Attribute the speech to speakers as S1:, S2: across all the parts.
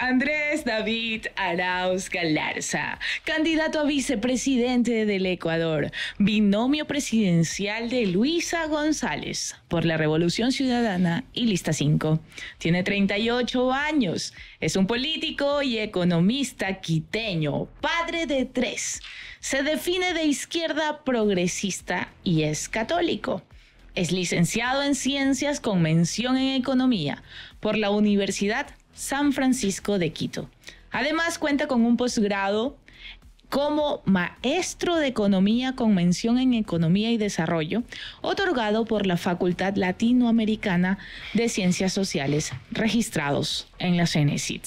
S1: Andrés David Arauz Galarza, candidato a vicepresidente del Ecuador, binomio presidencial de Luisa González por la Revolución Ciudadana y Lista 5. Tiene 38 años, es un político y economista quiteño, padre de tres. Se define de izquierda progresista y es católico. Es licenciado en Ciencias con mención en Economía por la Universidad San Francisco de Quito. Además cuenta con un posgrado como maestro de economía con mención en economía y desarrollo, otorgado por la Facultad Latinoamericana de Ciencias Sociales, registrados en la CENESIT.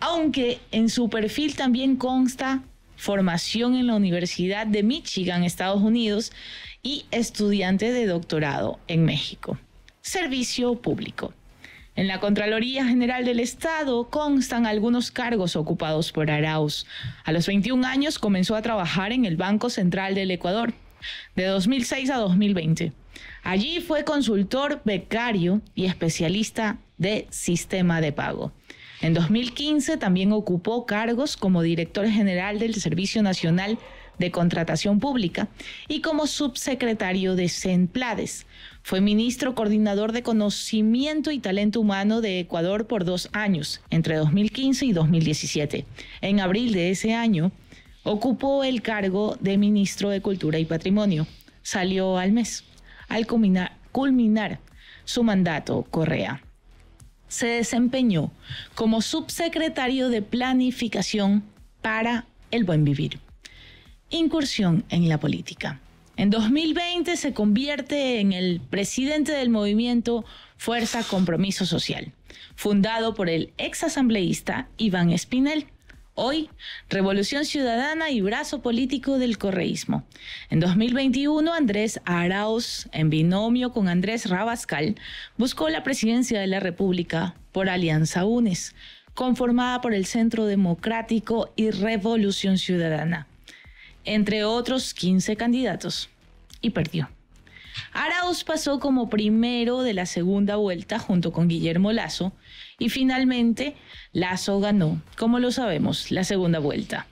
S1: Aunque en su perfil también consta formación en la Universidad de Michigan, Estados Unidos, y estudiante de doctorado en México. Servicio público. En la Contraloría General del Estado constan algunos cargos ocupados por Arauz. A los 21 años comenzó a trabajar en el Banco Central del Ecuador, de 2006 a 2020. Allí fue consultor becario y especialista de sistema de pago. En 2015 también ocupó cargos como director general del Servicio Nacional de Contratación Pública y como subsecretario de CENPLADES. Fue ministro coordinador de Conocimiento y Talento Humano de Ecuador por dos años, entre 2015 y 2017. En abril de ese año, ocupó el cargo de ministro de Cultura y Patrimonio. Salió al mes, al culminar, culminar su mandato Correa se desempeñó como subsecretario de Planificación para el Buen Vivir incursión en la política. En 2020 se convierte en el presidente del movimiento Fuerza Compromiso Social, fundado por el exasambleísta Iván Espinel. Hoy, Revolución Ciudadana y brazo político del correísmo. En 2021, Andrés Arauz, en binomio con Andrés Rabascal, buscó la presidencia de la República por Alianza UNES, conformada por el Centro Democrático y Revolución Ciudadana entre otros 15 candidatos, y perdió. Arauz pasó como primero de la segunda vuelta junto con Guillermo Lazo y finalmente Lazo ganó, como lo sabemos, la segunda vuelta.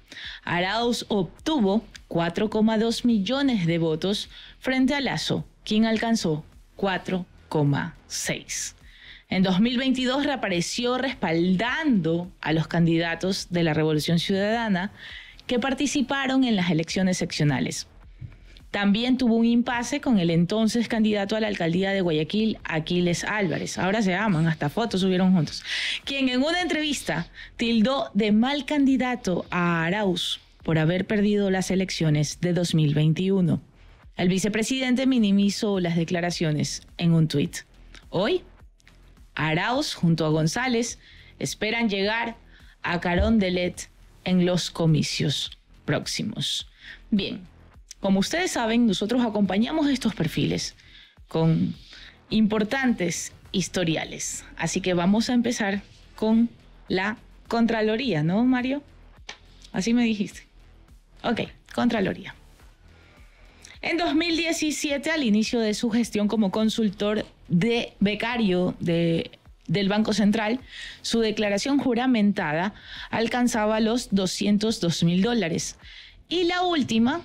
S1: Arauz obtuvo 4,2 millones de votos frente a Lazo, quien alcanzó 4,6. En 2022 reapareció respaldando a los candidatos de la Revolución Ciudadana que participaron en las elecciones seccionales. También tuvo un impasse con el entonces candidato a la alcaldía de Guayaquil, Aquiles Álvarez. Ahora se aman, hasta fotos subieron juntos. Quien en una entrevista tildó de mal candidato a Arauz por haber perdido las elecciones de 2021. El vicepresidente minimizó las declaraciones en un tuit. Hoy, Arauz junto a González esperan llegar a Carón de Let en los comicios próximos. Bien, como ustedes saben, nosotros acompañamos estos perfiles con importantes historiales. Así que vamos a empezar con la Contraloría, ¿no, Mario? Así me dijiste. Ok, Contraloría. En 2017, al inicio de su gestión como consultor de becario de del Banco Central, su declaración juramentada alcanzaba los 202 mil dólares. Y la última,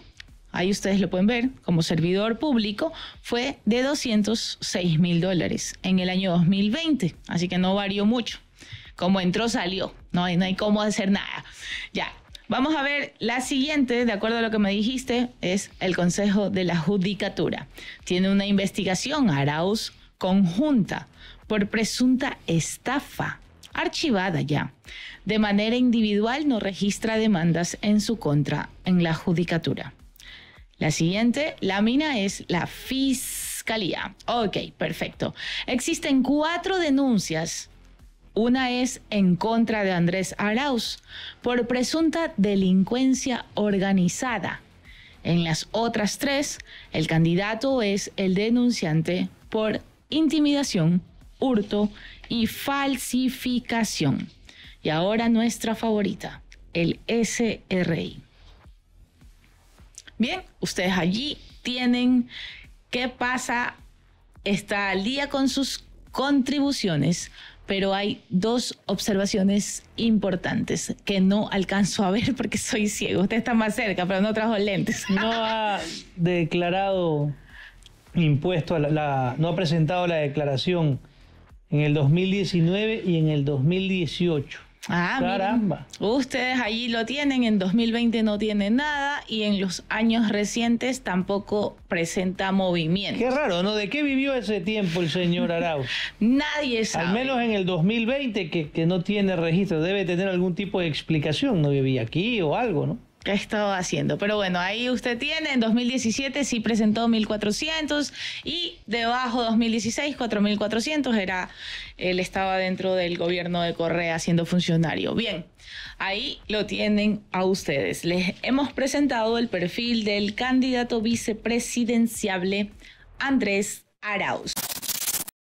S1: ahí ustedes lo pueden ver, como servidor público, fue de 206 mil dólares en el año 2020, así que no varió mucho. Como entró, salió, no hay, no cómo hacer nada. Ya, vamos a ver la siguiente, de acuerdo a lo que me dijiste, es el Consejo de la Judicatura. Tiene una investigación, Arauz, conjunta por presunta estafa, archivada ya. De manera individual no registra demandas en su contra en la judicatura. La siguiente lámina es la fiscalía. Ok, perfecto. Existen cuatro denuncias. Una es en contra de Andrés Arauz por presunta delincuencia organizada. En las otras tres, el candidato es el denunciante por intimidación hurto y falsificación. Y ahora nuestra favorita, el SRI. Bien, ustedes allí tienen qué pasa, está al día con sus contribuciones, pero hay dos observaciones importantes que no alcanzo a ver porque soy ciego. Usted está más cerca, pero no trajo lentes. No ha declarado impuesto, a no ha presentado la declaración en el 2019 y en el 2018. Ah, Caramba. ustedes allí lo tienen, en 2020 no tiene nada y en los años recientes tampoco presenta movimiento. Qué raro, ¿no? ¿De qué vivió ese tiempo el señor Arau? Nadie sabe. Al menos en el 2020, que, que no tiene registro, debe tener algún tipo de explicación, no vivía aquí o algo, ¿no? ha estado haciendo. Pero bueno, ahí usted tiene, en 2017 sí presentó 1.400 y debajo 2016 4.400 era, él estaba dentro del gobierno de Correa siendo funcionario. Bien, ahí lo tienen a ustedes. Les hemos presentado el perfil del candidato vicepresidenciable Andrés Arauz.